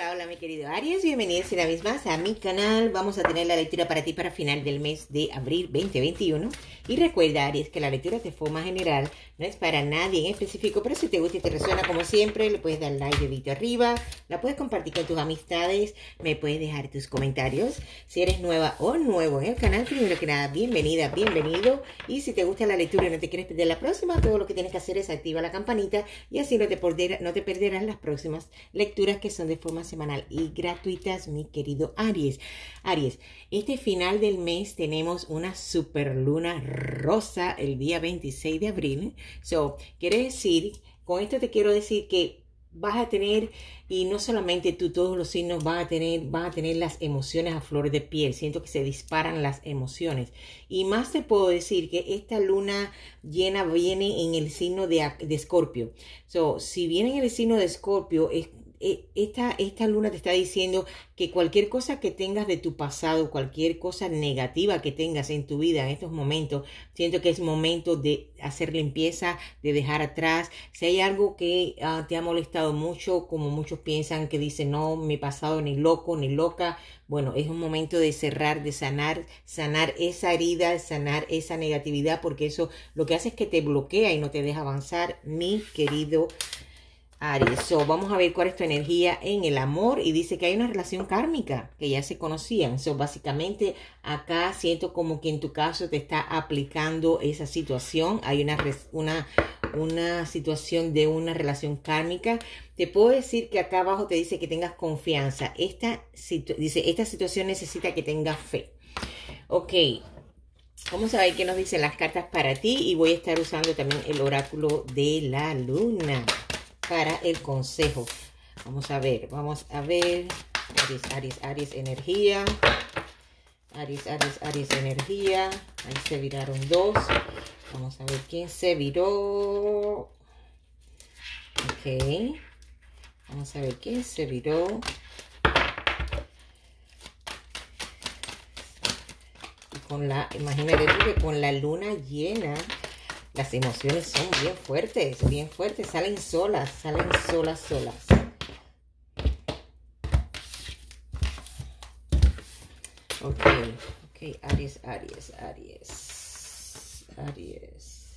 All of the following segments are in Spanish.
Hola, hola mi querido Aries, bienvenidos una vez más a mi canal. Vamos a tener la lectura para ti para final del mes de abril 2021. Y recuerda Aries que la lectura de forma general no es para nadie en específico, pero si te gusta y te resuena como siempre, le puedes dar like vídeo arriba, la puedes compartir con tus amistades, me puedes dejar tus comentarios. Si eres nueva o nuevo en el canal, primero que nada, bienvenida, bienvenido. Y si te gusta la lectura y no te quieres perder la próxima, todo lo que tienes que hacer es activar la campanita y así no te, no te perderás las próximas lecturas que son de forma semanal y gratuitas, mi querido Aries. Aries, este final del mes tenemos una super luna rosa el día 26 de abril. So, quiere decir, con esto te quiero decir que vas a tener, y no solamente tú, todos los signos van a tener, van a tener las emociones a flor de piel. Siento que se disparan las emociones. Y más te puedo decir que esta luna llena viene en el signo de, de Escorpio. So, si viene en el signo de Escorpio, es e, esta, luna te está diciendo que cualquier cosa que tengas de tu pasado, cualquier cosa negativa que tengas en tu vida en estos momentos, siento que es momento de hacer limpieza, de dejar atrás. Si hay algo que ah, te ha molestado mucho, como muchos piensan que dicen, no, mi pasado ni loco, ni loca, bueno, es un momento de cerrar, de sanar, sanar esa herida, sanar esa negatividad, porque eso lo que hace es que te bloquea y no te deja avanzar, mi querido Aries. vamos a ver cuál es tu energía en el amor. Y dice que hay una relación kármica que ya se conocían. So, básicamente, acá siento como que en tu caso te está aplicando esa situación. Hay una, una, situación de una relación kármica. Te puedo decir que acá abajo te dice que tengas confianza. Esta, dice, esta situación necesita que tengas fe. Ok, Vamos a ver qué nos dicen las cartas para ti y voy a estar usando también el oráculo de la luna para el consejo. Vamos a ver, vamos a ver. Aries, Aries, energía. Aries, Aries, Aries, energía. Ahí se viraron dos. Vamos a ver quién se viró. Ok. Vamos a ver quién se viró. con la, imagínate que con la luna llena las emociones son bien fuertes, bien fuertes. Salen solas, salen solas, solas. Ok, ok, Aries, Aries, Aries, Aries.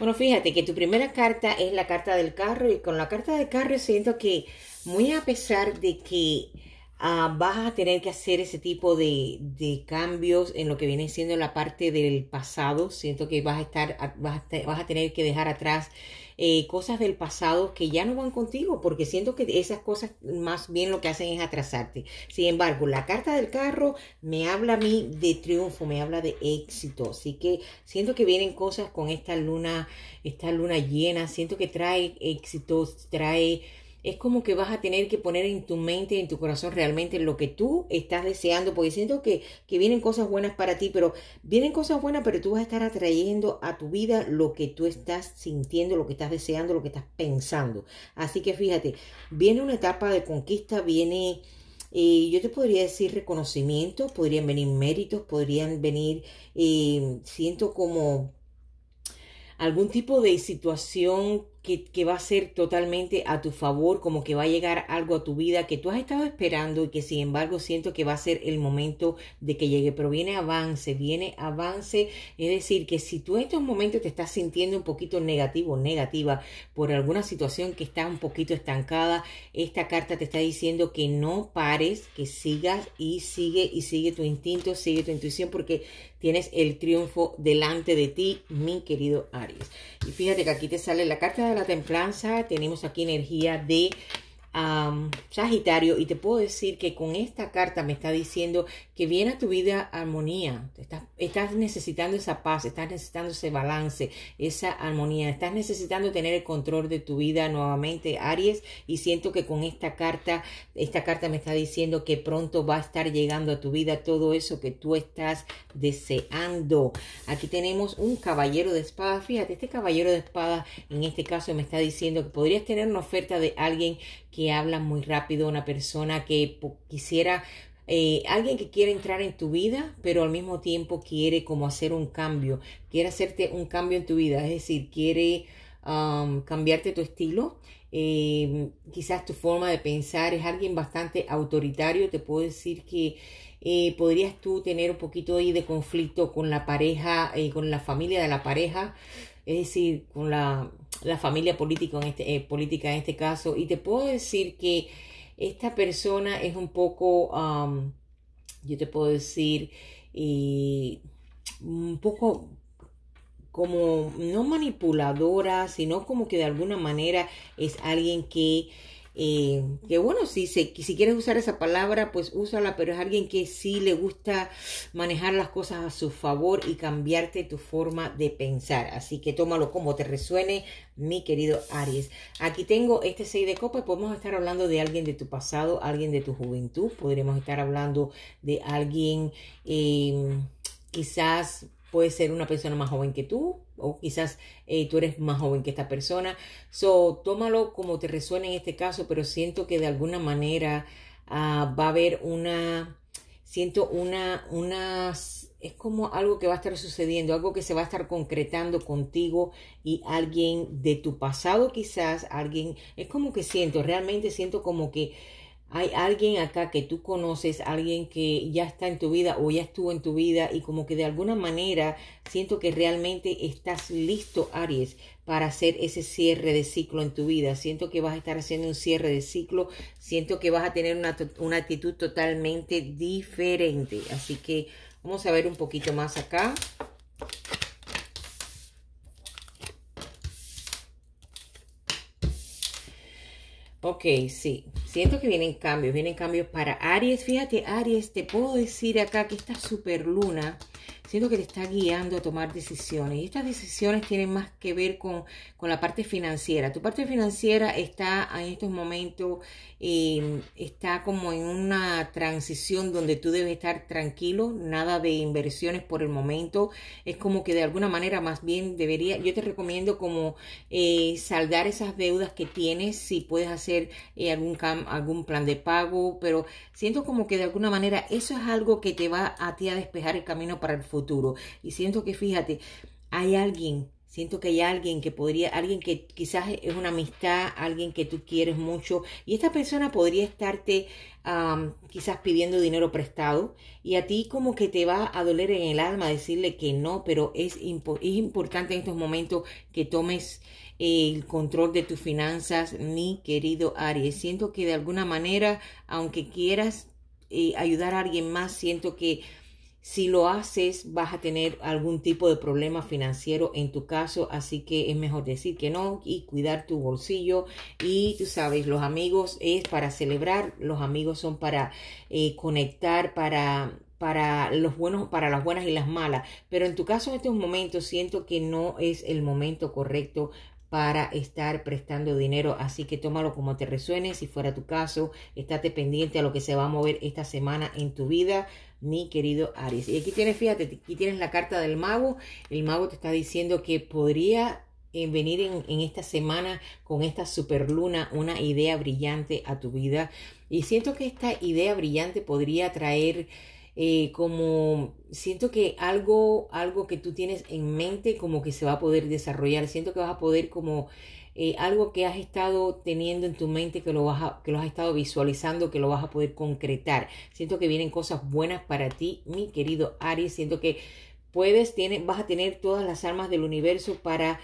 Bueno, fíjate que tu primera carta es la carta del carro y con la carta del carro siento que muy a pesar de que Ah, vas a tener que hacer ese tipo de, de, cambios en lo que viene siendo la parte del pasado. Siento que vas a estar, vas a, vas a tener que dejar atrás eh, cosas del pasado que ya no van contigo, porque siento que esas cosas más bien lo que hacen es atrasarte. Sin embargo, la carta del carro me habla a mí de triunfo, me habla de éxito. Así que siento que vienen cosas con esta luna, esta luna llena. Siento que trae éxitos, trae es como que vas a tener que poner en tu mente, en tu corazón realmente lo que tú estás deseando, porque siento que, vienen cosas buenas para ti, pero vienen cosas buenas, pero tú vas a estar atrayendo a tu vida lo que tú estás sintiendo, lo que estás deseando, lo que estás pensando. Así que fíjate, viene una etapa de conquista, viene... Eh, yo te podría decir reconocimiento, podrían venir méritos, podrían venir, eh, siento como algún tipo de situación que, va a ser totalmente a tu favor, como que va a llegar algo a tu vida que tú has estado esperando y que sin embargo siento que va a ser el momento de que llegue, pero viene avance, viene avance, es decir, que si tú en estos momentos te estás sintiendo un poquito negativo, negativa por alguna situación que está un poquito estancada, esta carta te está diciendo que no pares, que sigas y sigue y sigue tu instinto, sigue tu intuición, porque tienes el triunfo delante de ti, mi querido Aries. Y fíjate que aquí te sale la carta de la templanza tenemos aquí energía de Sagitario, y te puedo decir que con esta carta me está diciendo que viene a tu vida armonía, estás, estás necesitando esa paz, estás necesitando ese balance, esa armonía, estás necesitando tener el control de tu vida nuevamente, Aries, y siento que con esta carta, esta carta me está diciendo que pronto va a estar llegando a tu vida todo eso que tú estás deseando. Aquí tenemos un caballero de espadas, fíjate, este caballero de espada, en este caso me está diciendo que podrías tener una oferta de alguien que habla muy rápido, una persona que quisiera, eh, alguien que quiere entrar en tu vida, pero al mismo tiempo quiere como hacer un cambio, quiere hacerte un cambio en tu vida, es decir, quiere cambiarte tu estilo. Eh, quizás tu forma de pensar es alguien bastante autoritario, te puedo decir que eh, podrías tú tener un poquito ahí de conflicto con la pareja, y con la familia de la pareja, es decir, con la la familia política en, este, eh, política en este caso, y te puedo decir que esta persona es un poco, um, yo te puedo decir, eh, un poco como no manipuladora, sino como que de alguna manera es alguien que eh, que bueno, si, si quieres usar esa palabra, pues úsala, pero es alguien que sí le gusta manejar las cosas a su favor y cambiarte tu forma de pensar. Así que tómalo como te resuene, mi querido Aries. Aquí tengo este 6 de copas, podemos estar hablando de alguien de tu pasado, alguien de tu juventud, podremos estar hablando de alguien eh, quizás puede ser una persona más joven que tú, o quizás eh, tú eres más joven que esta persona. So, tómalo como te resuene en este caso, pero siento que de alguna manera ah, va a haber una, siento una, unas, es como algo que va a estar sucediendo, algo que se va a estar concretando contigo y alguien de tu pasado quizás, alguien, es como que siento, realmente siento como que hay alguien acá que tú conoces, alguien que ya está en tu vida o ya estuvo en tu vida y como que de alguna manera siento que realmente estás listo, Aries, para hacer ese cierre de ciclo en tu vida. Siento que vas a estar haciendo un cierre de ciclo, siento que vas a tener una, actitud totalmente diferente. Así que vamos a ver un poquito más acá. Ok, sí. Siento que vienen cambios. Vienen cambios para Aries. Fíjate, Aries, te puedo decir acá que esta super luna siento que te está guiando a tomar decisiones. Y estas decisiones tienen más que ver con, la parte financiera. Tu parte financiera está en estos momentos, em, está como en una transición donde tú debes estar tranquilo, nada de inversiones por el momento. Es como que de alguna manera más bien debería, yo te recomiendo como eh, saldar esas deudas que tienes, si puedes hacer eh, algún, algún plan de pago, pero siento como que de alguna manera eso es algo que te va a ti a despejar el camino para el futuro y siento que, fíjate, hay alguien, siento que hay alguien que podría, alguien que quizás es una amistad, alguien que tú quieres mucho, y esta persona podría estarte quizás pidiendo dinero prestado, y a ti como que te va a doler en el alma decirle que no, pero es, es importante en estos momentos que tomes el control de tus finanzas, mi querido Aries. Siento que de alguna manera, aunque quieras eh, ayudar a alguien más, siento que si lo haces, vas a tener algún tipo de problema financiero en tu caso, así que es mejor decir que no y cuidar tu bolsillo. Y tú sabes, los amigos es para celebrar, los amigos son para eh, conectar, para para los buenos, para las buenas y las malas. Pero en tu caso en estos momentos siento que no es el momento correcto para estar prestando dinero. Así que tómalo como te resuene. Si fuera tu caso, estate pendiente a lo que se va a mover esta semana en tu vida, mi querido Aries. Y aquí tienes, fíjate, aquí tienes la carta del mago. El mago te está diciendo que podría eh, venir en, en, esta semana con esta superluna una idea brillante a tu vida. Y siento que esta idea brillante podría traer eh, como siento que algo, algo que tú tienes en mente como que se va a poder desarrollar, siento que vas a poder como eh, algo que has estado teniendo en tu mente, que lo, vas a, que lo has estado visualizando, que lo vas a poder concretar. Siento que vienen cosas buenas para ti, mi querido Aries, siento que puedes, vas a tener todas las armas del universo para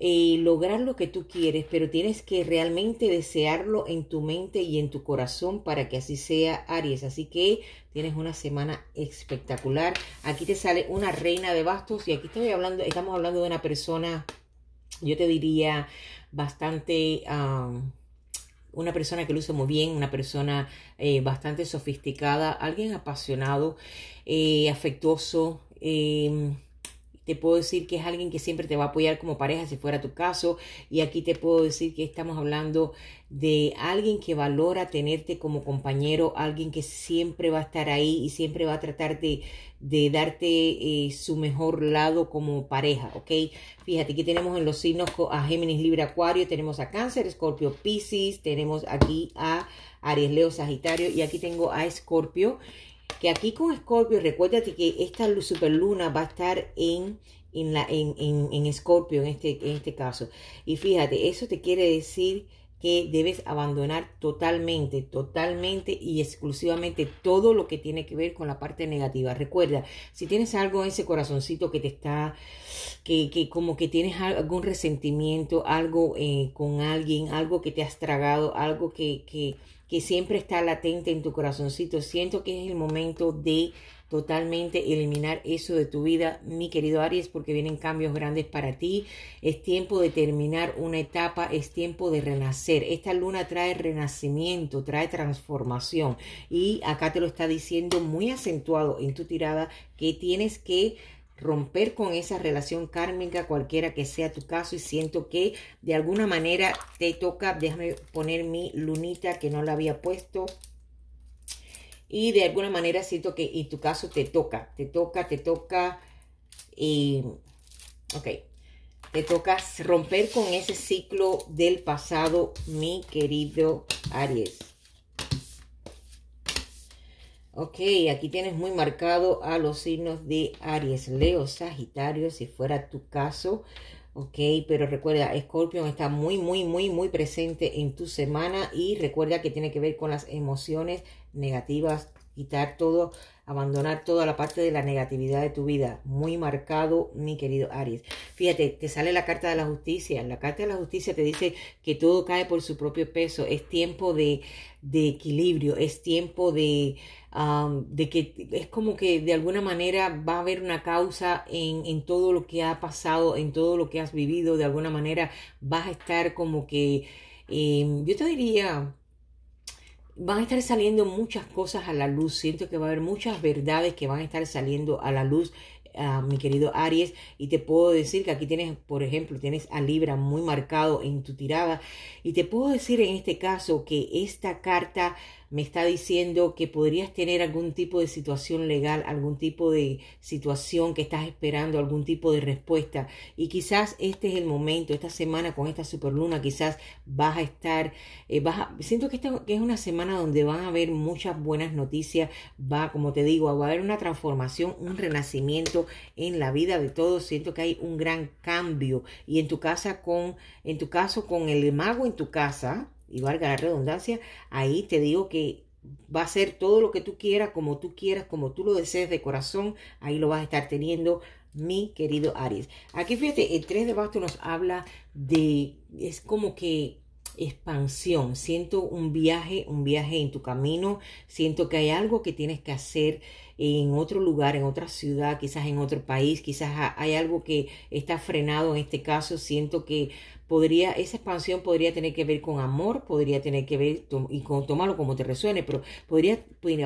eh, lograr lo que tú quieres, pero tienes que realmente desearlo en tu mente y en tu corazón para que así sea, Aries. Así que tienes una semana espectacular. Aquí te sale una reina de bastos y aquí estoy hablando, estamos hablando de una persona, yo te diría, bastante... una persona que luce muy bien, una persona eh, bastante sofisticada, alguien apasionado, eh, afectuoso, em, te puedo decir que es alguien que siempre te va a apoyar como pareja si fuera tu caso. Y aquí te puedo decir que estamos hablando de alguien que valora tenerte como compañero, alguien que siempre va a estar ahí y siempre va a tratar de, darte eh, su mejor lado como pareja, ¿ok? Fíjate, aquí tenemos en los signos a Géminis, Libre Acuario, tenemos a Cáncer, Escorpio, Pisces, tenemos aquí a Aries, Leo, Sagitario y aquí tengo a Escorpio que aquí con Scorpio, recuérdate que esta superluna va a estar en, en, la, en, Scorpio en este, en este caso. Y fíjate, eso te quiere decir que debes abandonar totalmente, totalmente y exclusivamente todo lo que tiene que ver con la parte negativa. Recuerda, si tienes algo en ese corazoncito que te está, que, que como que tienes algún resentimiento, algo eh, con alguien, algo que te has tragado, algo que que siempre está latente en tu corazoncito. Siento que es el momento de totalmente eliminar eso de tu vida, mi querido Aries, porque vienen cambios grandes para ti. Es tiempo de terminar una etapa, es tiempo de renacer. Esta luna trae renacimiento, trae transformación. Y acá te lo está diciendo muy acentuado en tu tirada que tienes que romper con esa relación kármica, cualquiera que sea tu caso, y siento que de alguna manera te toca, déjame poner mi lunita que no la había puesto, y de alguna manera siento que en tu caso te toca, te toca, te toca, y, ok, te toca romper con ese ciclo del pasado, mi querido Aries. Ok, aquí tienes muy marcado a los signos de Aries, Leo, Sagitario, si fuera tu caso. Ok, pero recuerda, Scorpion está muy, muy, muy, muy presente en tu semana y recuerda que tiene que ver con las emociones negativas, quitar todo, abandonar toda la parte de la negatividad de tu vida. Muy marcado, mi querido Aries. Fíjate, te sale la carta de la justicia. La carta de la justicia te dice que todo cae por su propio peso. Es tiempo de, de equilibrio, es tiempo de de que es como que de alguna manera va a haber una causa en, en, todo lo que ha pasado, en todo lo que has vivido, de alguna manera vas a estar como que, em, yo te diría, van a estar saliendo muchas cosas a la luz, siento que va a haber muchas verdades que van a estar saliendo a la luz ah, mi querido Aries, y te puedo decir que aquí tienes, por ejemplo, tienes a Libra muy marcado en tu tirada, y te puedo decir en este caso que esta carta me está diciendo que podrías tener algún tipo de situación legal, algún tipo de situación que estás esperando, algún tipo de respuesta. Y quizás este es el momento, esta semana con esta superluna, quizás vas a estar, eh, vas siento que, es una semana donde van a haber muchas buenas noticias, va, como te digo, va a haber una transformación, un renacimiento en la vida de todos. Siento que hay un gran cambio. Y en tu casa con, en tu caso con el mago en tu casa, y valga la redundancia, ahí te digo que va a ser todo lo que tú quieras, como tú quieras, como tú lo desees de corazón, ahí lo vas a estar teniendo, mi querido Aries. Aquí fíjate, el 3 de basto nos habla de, es como que expansión, siento un viaje, un viaje en tu camino, siento que hay algo que tienes que hacer, en otro lugar, en otra ciudad, quizás en otro país, quizás hay algo que está frenado en este caso, siento que podría, esa expansión podría tener que ver con amor, podría tener que ver, y con tomarlo como te resuene, pero podría,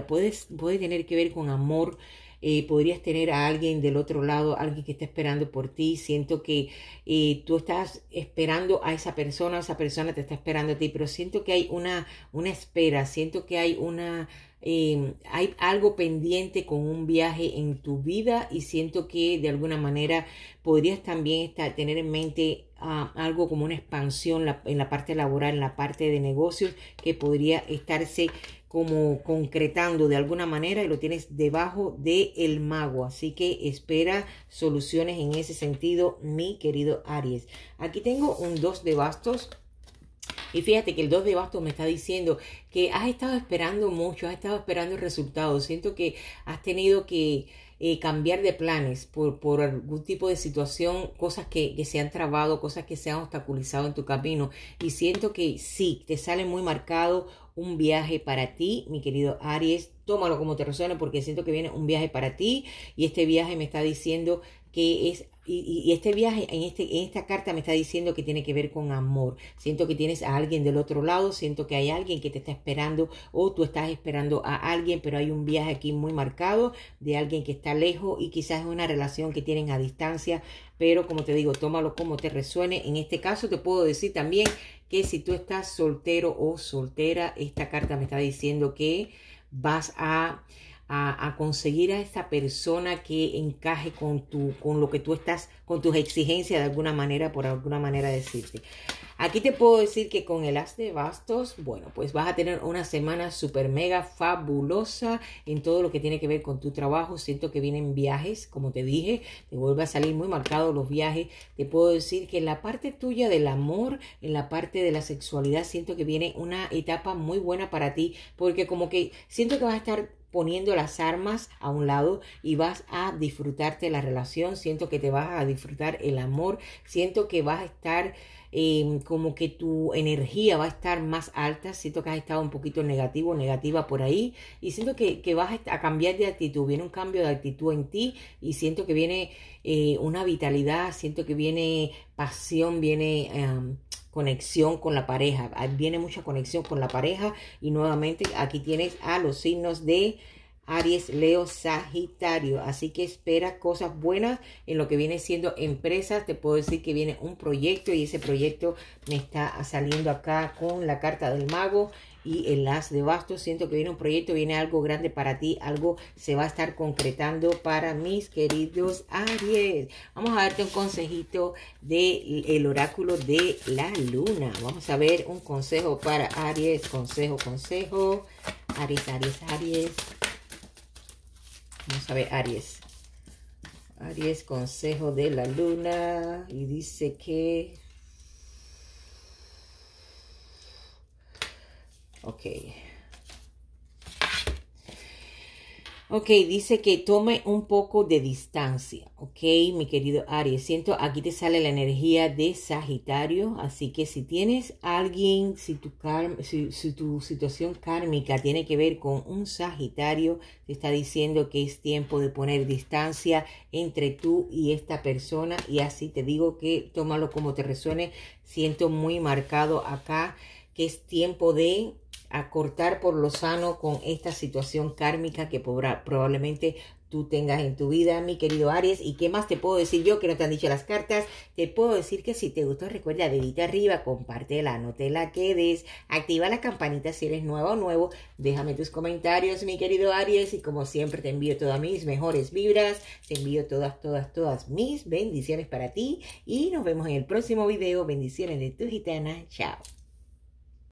puedes, puede tener que ver con amor, eh, podrías tener a alguien del otro lado, alguien que está esperando por ti. Siento que eh, tú estás esperando a esa persona, esa persona te está esperando a ti, pero siento que hay una, una espera, siento que hay una Em, hay algo pendiente con un viaje en tu vida y siento que de alguna manera podrías también estar, tener en mente ah, algo como una expansión en la parte laboral, en la parte de negocios que podría estarse como concretando de alguna manera y lo tienes debajo del el mago. Así que espera soluciones en ese sentido, mi querido Aries. Aquí tengo un dos de bastos y fíjate que el 2 de bastos me está diciendo que has estado esperando mucho, has estado esperando resultados. Siento que has tenido que eh, cambiar de planes por, por, algún tipo de situación, cosas que, que, se han trabado, cosas que se han obstaculizado en tu camino. Y siento que sí, te sale muy marcado un viaje para ti, mi querido Aries. Tómalo como te resuene porque siento que viene un viaje para ti y este viaje me está diciendo que es y, este viaje, en, este, en esta carta me está diciendo que tiene que ver con amor. Siento que tienes a alguien del otro lado, siento que hay alguien que te está esperando o tú estás esperando a alguien, pero hay un viaje aquí muy marcado de alguien que está lejos y quizás es una relación que tienen a distancia, pero como te digo, tómalo como te resuene. En este caso te puedo decir también que si tú estás soltero o soltera, esta carta me está diciendo que vas a a, conseguir a esta persona que encaje con, tu, con lo que tú estás, con tus exigencias de alguna manera, por alguna manera decirte. Aquí te puedo decir que con el as de bastos, bueno, pues vas a tener una semana super mega fabulosa en todo lo que tiene que ver con tu trabajo. Siento que vienen viajes, como te dije, te vuelve a salir muy marcado los viajes. Te puedo decir que en la parte tuya del amor, en la parte de la sexualidad, siento que viene una etapa muy buena para ti, porque como que siento que vas a estar poniendo las armas a un lado y vas a disfrutarte la relación, siento que te vas a disfrutar el amor, siento que vas a estar em, como que tu energía va a estar más alta, siento que has estado un poquito negativo, negativa por ahí y siento que, vas a cambiar de actitud, viene un cambio de actitud en ti y siento que viene eh, una vitalidad, siento que viene pasión, viene conexión con la pareja. Ah, viene mucha conexión con la pareja y nuevamente aquí tienes a los signos de Aries, Leo, Sagitario. Así que espera cosas buenas en lo que viene siendo empresas. Te puedo decir que viene un proyecto y ese proyecto me está saliendo acá con la carta del mago y el As de Bastos. Siento que viene un proyecto, viene algo grande para ti, algo se va a estar concretando para mis queridos Aries. Vamos a darte un consejito del oráculo de la luna. Vamos a ver un consejo para Aries, consejo, consejo. Aries, Aries, Aries. Vamos a ver, Aries. Aries, consejo de la luna. Y dice que Ok. Ok, dice que tome un poco de distancia, ok, mi querido Aries. Siento, aquí te sale la energía de Sagitario, así que si tienes alguien, si tu, si tu situación kármica tiene que ver con un Sagitario, te está diciendo que es tiempo de poner distancia entre tú y esta persona y así te digo que tómalo como te resuene. Siento muy marcado acá que es tiempo de a cortar por lo sano con esta situación kármica que probablemente tú tengas en tu vida, mi querido Aries. ¿Y qué más te puedo decir yo que no te han dicho las cartas? Te puedo decir que si te gustó, recuerda, dedita arriba, compártela, no te la quedes, activa la campanita si eres nuevo o nuevo, déjame tus comentarios, mi querido Aries, y como siempre te envío todas mis mejores vibras, te envío todas, todas, todas mis bendiciones para ti, y nos vemos en el próximo video. Bendiciones de tu gitana, chao.